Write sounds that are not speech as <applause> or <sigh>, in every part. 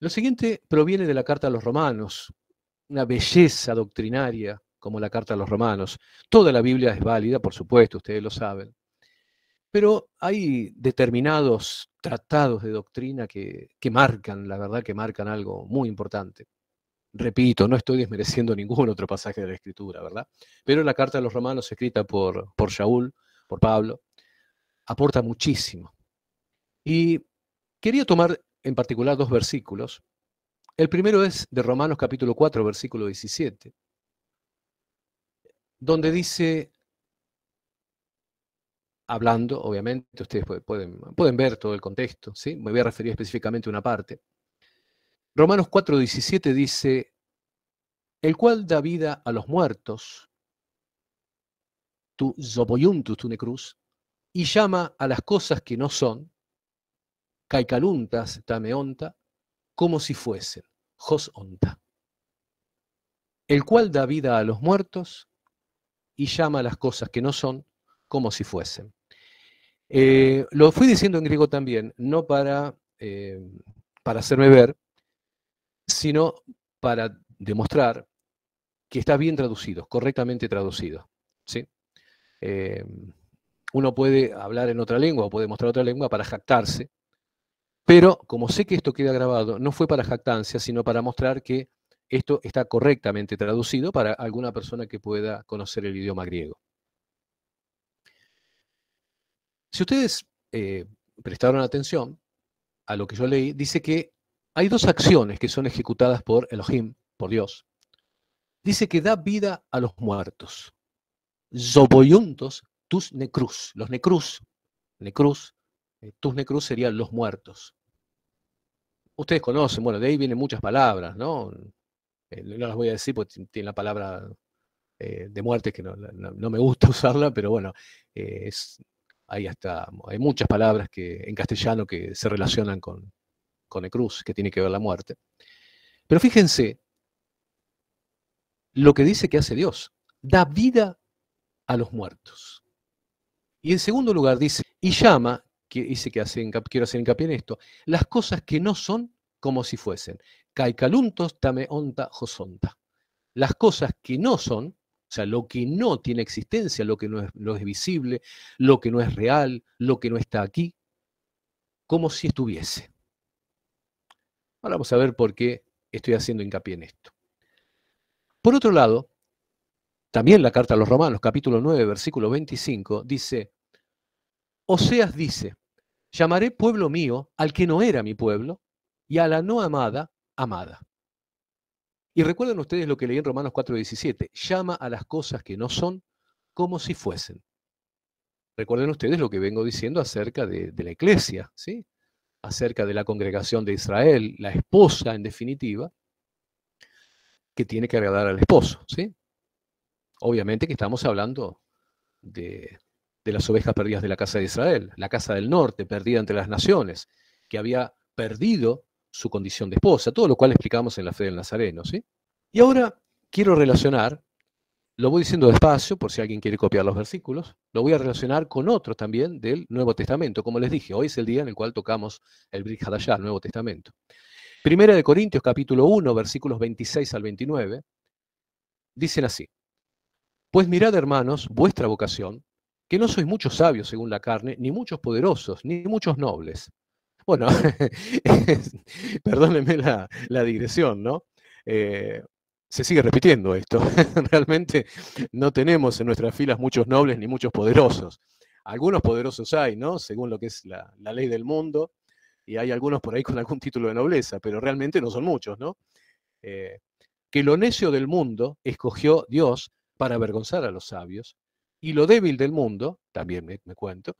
Lo siguiente proviene de la Carta a los Romanos, una belleza doctrinaria como la Carta a los Romanos. Toda la Biblia es válida, por supuesto, ustedes lo saben. Pero hay determinados tratados de doctrina que, marcan, la verdad que marcan algo muy importante. Repito, no estoy desmereciendo ningún otro pasaje de la Escritura, ¿verdad? Pero la Carta a los Romanos, escrita por, por por Pablo, aporta muchísimo. Y quería tomar en particular dos versículos. El primero es de Romanos capítulo 4, versículo 17, donde dice, hablando, obviamente, ustedes pueden, pueden ver todo el contexto, ¿sí? me voy a referir específicamente a una parte. Romanos 4, 17 dice, el cual da vida a los muertos, tu zoboyuntus tu cruz, y llama a las cosas que no son caicaluntas tameonta, como si fuesen, jos el cual da vida a los muertos y llama a las cosas que no son como si fuesen. Eh, lo fui diciendo en griego también, no para, eh, para hacerme ver, sino para demostrar que está bien traducido, correctamente traducido. ¿sí? Eh, uno puede hablar en otra lengua o puede mostrar otra lengua para jactarse pero como sé que esto queda grabado, no fue para jactancia, sino para mostrar que esto está correctamente traducido para alguna persona que pueda conocer el idioma griego. Si ustedes eh, prestaron atención a lo que yo leí, dice que hay dos acciones que son ejecutadas por Elohim, por Dios. Dice que da vida a los muertos. Zoboyuntos tus necruz. Los necruz, necruz. Eh, tus serían los muertos. Ustedes conocen, bueno, de ahí vienen muchas palabras, ¿no? Eh, no las voy a decir porque tiene la palabra eh, de muerte que no, me gusta <laughs> usarla, pero bueno, es, ahí está, hay muchas palabras que, en castellano que se relacionan con, con que tiene que ver la muerte. Pero fíjense lo que dice que hace Dios, da vida a los muertos. Y en segundo lugar dice, y llama dice que quiero hacer hincapié en esto, las cosas que no son como si fuesen. Caicaluntos tame josonta. Las cosas que no son, o sea, lo que no tiene existencia, lo que no es, lo es visible, lo que no es real, lo que no está aquí, como si estuviese. Ahora vamos a ver por qué estoy haciendo hincapié en esto. Por otro lado, también la carta a los romanos, capítulo 9, versículo 25, dice, Oseas dice, Llamaré pueblo mío al que no era mi pueblo y a la no amada, amada. Y recuerden ustedes lo que leí en Romanos 4:17, llama a las cosas que no son como si fuesen. Recuerden ustedes lo que vengo diciendo acerca de, la iglesia, ¿sí? acerca de la congregación de Israel, la esposa en definitiva, que tiene que agradar al esposo. ¿sí? Obviamente que estamos hablando de, de las ovejas perdidas de la casa de Israel, la casa del norte, perdida entre las naciones, que había perdido su condición de esposa, todo lo cual explicamos en la fe del Nazareno. ¿sí? Y ahora quiero relacionar, lo voy diciendo despacio por si alguien quiere copiar los versículos, lo voy a relacionar con otros también del Nuevo Testamento. Como les dije, hoy es el día en el cual tocamos el Brit Hadashah, Nuevo Testamento. Primera de Corintios capítulo 1, versículos 26 al 29, dicen así, pues mirad hermanos vuestra vocación, que no sois muchos sabios según la carne, ni muchos poderosos, ni muchos nobles. Bueno, <laughs> perdónenme la, digresión, ¿no? Eh, se sigue repitiendo esto. <laughs> Realmente no tenemos en nuestras filas muchos nobles ni muchos poderosos. Algunos poderosos hay, ¿no? Según lo que es la, ley del mundo, y hay algunos por ahí con algún título de nobleza, pero realmente no son muchos, ¿no? Eh, que lo necio del mundo escogió Dios para avergonzar a los sabios, y lo débil del mundo, también me, cuento,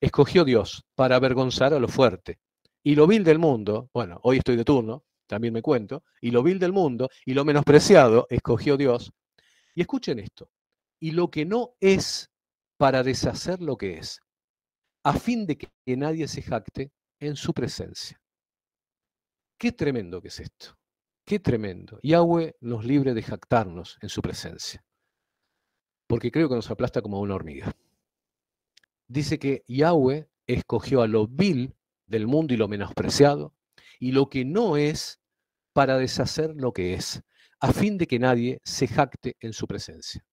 escogió Dios para avergonzar a lo fuerte. Y lo vil del mundo, bueno, hoy estoy de turno, también me cuento, y lo vil del mundo y lo menospreciado escogió Dios. Y escuchen esto, y lo que no es para deshacer lo que es, a fin de que nadie se jacte en su presencia. Qué tremendo que es esto, qué tremendo. Yahweh nos libre de jactarnos en su presencia porque creo que nos aplasta como una hormiga. Dice que Yahweh escogió a lo vil del mundo y lo menospreciado, y lo que no es, para deshacer lo que es, a fin de que nadie se jacte en su presencia.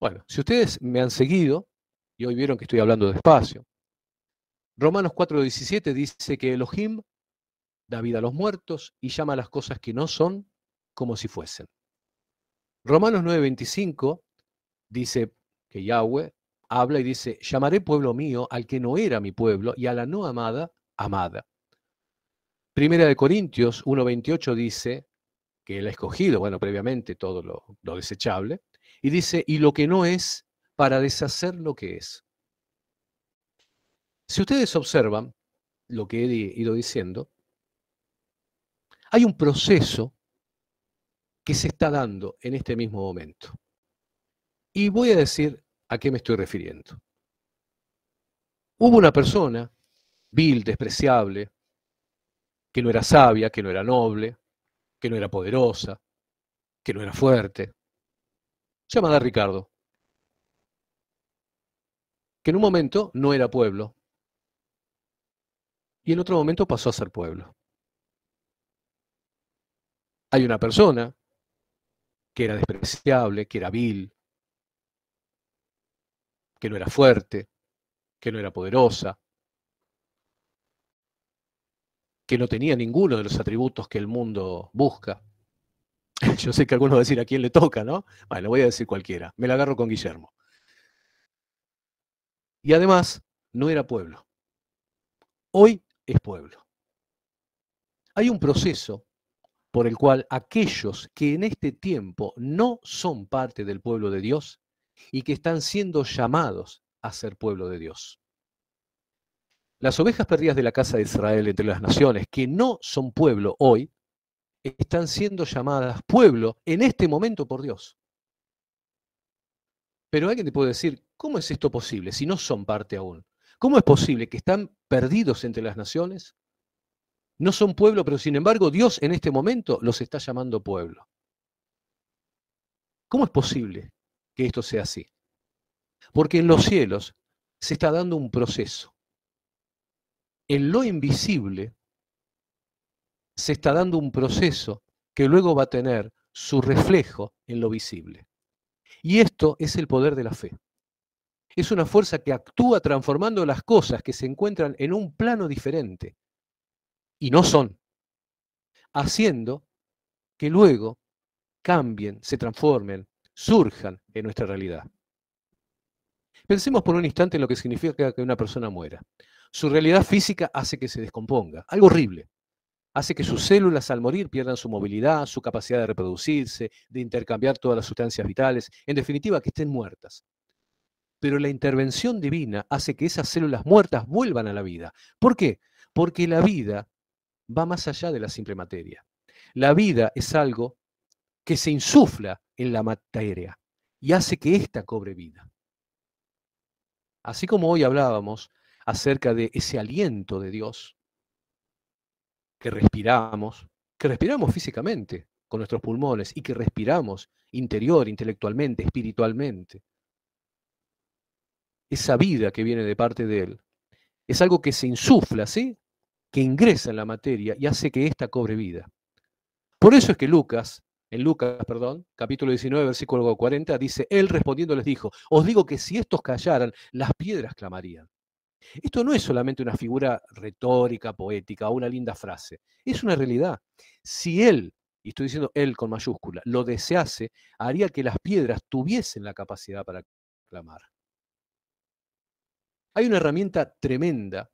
Bueno, si ustedes me han seguido, y hoy vieron que estoy hablando despacio, Romanos 4:17 dice que Elohim da vida a los muertos y llama a las cosas que no son como si fuesen. Romanos 9:25 dice que Yahweh habla y dice, llamaré pueblo mío al que no era mi pueblo y a la no amada, amada. Primera de Corintios 1:28 dice que él ha escogido, bueno, previamente todo lo, lo desechable, y dice, y lo que no es, para deshacer lo que es. Si ustedes observan lo que he ido diciendo, hay un proceso que se está dando en este mismo momento. Y voy a decir a qué me estoy refiriendo. Hubo una persona, vil, despreciable, que no era sabia, que no era noble, que no era poderosa, que no era fuerte, llamada Ricardo, que en un momento no era pueblo y en otro momento pasó a ser pueblo. Hay una persona que era despreciable, que era vil, que no era fuerte, que no era poderosa, que no tenía ninguno de los atributos que el mundo busca. <laughs> Yo sé que algunos van a decir a quién le toca, ¿no? Bueno, voy a decir cualquiera. Me la agarro con Guillermo. Y además, no era pueblo. Hoy es pueblo. Hay un proceso por el cual aquellos que en este tiempo no son parte del pueblo de Dios y que están siendo llamados a ser pueblo de Dios. Las ovejas perdidas de la casa de Israel entre las naciones, que no son pueblo hoy, están siendo llamadas pueblo en este momento por Dios. Pero alguien te puede decir, ¿cómo es esto posible si no son parte aún? ¿Cómo es posible que están perdidos entre las naciones no son pueblo, pero sin embargo Dios en este momento los está llamando pueblo. ¿Cómo es posible que esto sea así? Porque en los cielos se está dando un proceso. En lo invisible se está dando un proceso que luego va a tener su reflejo en lo visible. Y esto es el poder de la fe. Es una fuerza que actúa transformando las cosas que se encuentran en un plano diferente, y no son, haciendo que luego cambien, se transformen, surjan en nuestra realidad. Pensemos por un instante en lo que significa que una persona muera. Su realidad física hace que se descomponga, algo horrible. Hace que sus células al morir pierdan su movilidad, su capacidad de reproducirse, de intercambiar todas las sustancias vitales, en definitiva, que estén muertas. Pero la intervención divina hace que esas células muertas vuelvan a la vida. ¿Por qué? Porque la vida va más allá de la simple materia. La vida es algo que se insufla en la materia y hace que ésta cobre vida. Así como hoy hablábamos acerca de ese aliento de Dios que respiramos, que respiramos físicamente con nuestros pulmones y que respiramos interior, intelectualmente, espiritualmente. Esa vida que viene de parte de Él es algo que se insufla, ¿sí? que ingresa en la materia y hace que ésta cobre vida. Por eso es que Lucas, en Lucas, perdón, capítulo 19, versículo 40, dice, él respondiendo les dijo, os digo que si estos callaran, las piedras clamarían. Esto no es solamente una figura retórica, poética o una linda frase, es una realidad. Si él, y estoy diciendo él con mayúscula, lo desease, haría que las piedras tuviesen la capacidad para clamar. Hay una herramienta tremenda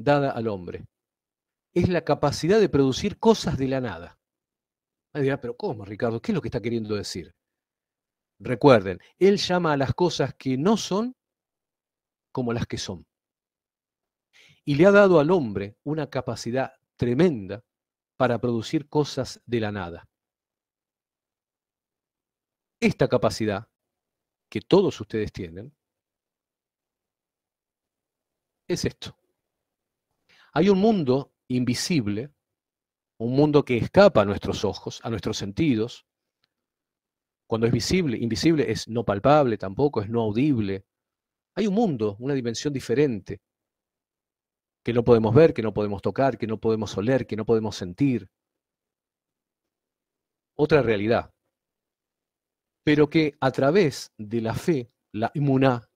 dada al hombre. Es la capacidad de producir cosas de la nada. Ahí dirá, pero ¿cómo, Ricardo? ¿Qué es lo que está queriendo decir? Recuerden, Él llama a las cosas que no son como las que son. Y le ha dado al hombre una capacidad tremenda para producir cosas de la nada. Esta capacidad que todos ustedes tienen es esto. Hay un mundo invisible, un mundo que escapa a nuestros ojos, a nuestros sentidos. Cuando es visible, invisible es no palpable tampoco, es no audible. Hay un mundo, una dimensión diferente, que no podemos ver, que no podemos tocar, que no podemos oler, que no podemos sentir. Otra realidad. Pero que a través de la fe, la emuná,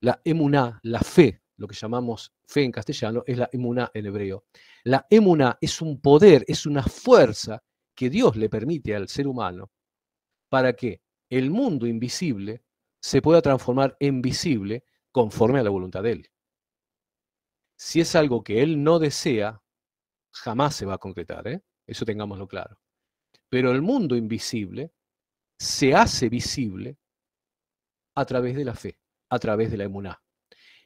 la emuná, la fe, lo que llamamos fe en castellano, es la emuná en hebreo. La emuna es un poder, es una fuerza que Dios le permite al ser humano para que el mundo invisible se pueda transformar en visible conforme a la voluntad de Él. Si es algo que Él no desea, jamás se va a concretar, ¿eh? eso tengámoslo claro. Pero el mundo invisible se hace visible a través de la fe, a través de la emuná.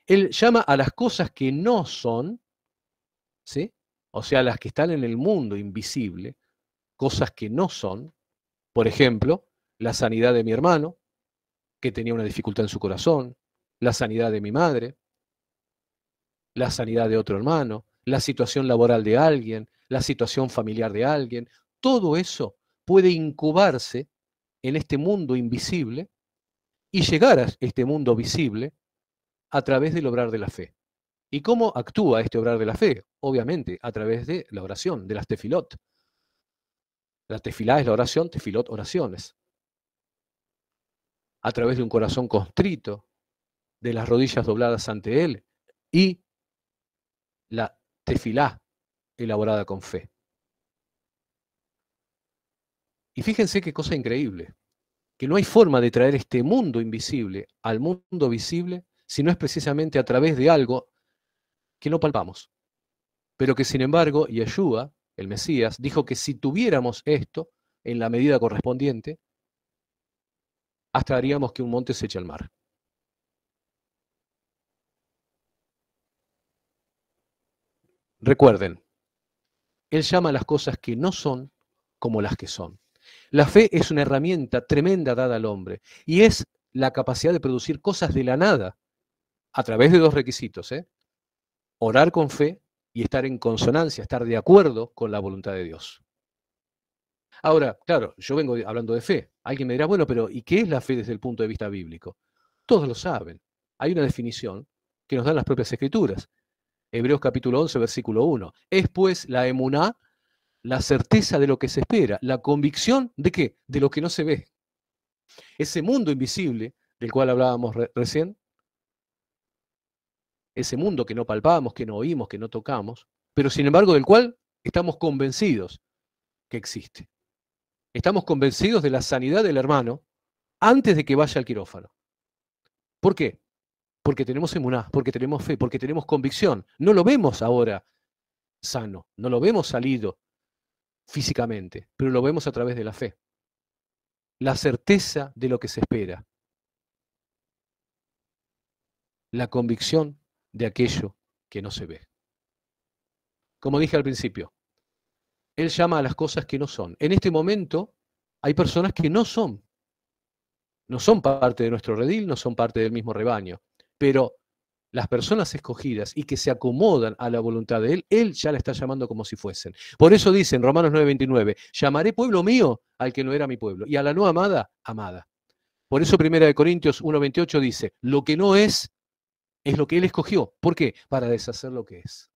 Él llama a las cosas que no son, ¿sí? o sea, las que están en el mundo invisible, cosas que no son, por ejemplo, la sanidad de mi hermano, que tenía una dificultad en su corazón, la sanidad de mi madre, la sanidad de otro hermano, la situación laboral de alguien, la situación familiar de alguien, todo eso puede incubarse en este mundo invisible y llegar a este mundo visible a través del obrar de la fe. ¿Y cómo actúa este obrar de la fe? Obviamente, a través de la oración, de las tefilot. La tefilá es la oración, tefilot oraciones. A través de un corazón constrito, de las rodillas dobladas ante Él y la tefilá elaborada con fe. Y fíjense qué cosa increíble, que no hay forma de traer este mundo invisible al mundo visible no es precisamente a través de algo que no palpamos, pero que sin embargo Yeshua, el Mesías, dijo que si tuviéramos esto en la medida correspondiente, hasta haríamos que un monte se eche al mar. Recuerden, Él llama a las cosas que no son como las que son. La fe es una herramienta tremenda dada al hombre y es la capacidad de producir cosas de la nada a través de dos requisitos, ¿eh? orar con fe y estar en consonancia, estar de acuerdo con la voluntad de Dios. Ahora, claro, yo vengo hablando de fe. Alguien me dirá, bueno, pero ¿y qué es la fe desde el punto de vista bíblico? Todos lo saben. Hay una definición que nos dan las propias escrituras. Hebreos capítulo 11, versículo 1. Es pues la emuná, la certeza de lo que se espera, la convicción de qué? De lo que no se ve. Ese mundo invisible del cual hablábamos recién, ese mundo que no palpamos, que no oímos, que no tocamos, pero sin embargo del cual estamos convencidos que existe. Estamos convencidos de la sanidad del hermano antes de que vaya al quirófano. ¿Por qué? Porque tenemos inmunidad, porque tenemos fe, porque tenemos convicción. No lo vemos ahora sano, no lo vemos salido físicamente, pero lo vemos a través de la fe. La certeza de lo que se espera. La convicción de aquello que no se ve. Como dije al principio, Él llama a las cosas que no son. En este momento hay personas que no son. No son parte de nuestro redil, no son parte del mismo rebaño. Pero las personas escogidas y que se acomodan a la voluntad de Él, Él ya la está llamando como si fuesen. Por eso dice en Romanos 9:29, llamaré pueblo mío al que no era mi pueblo y a la no amada, amada. Por eso 1 Corintios 1:28 dice, lo que no es, es lo que Él escogió. ¿Por qué? Para deshacer lo que es.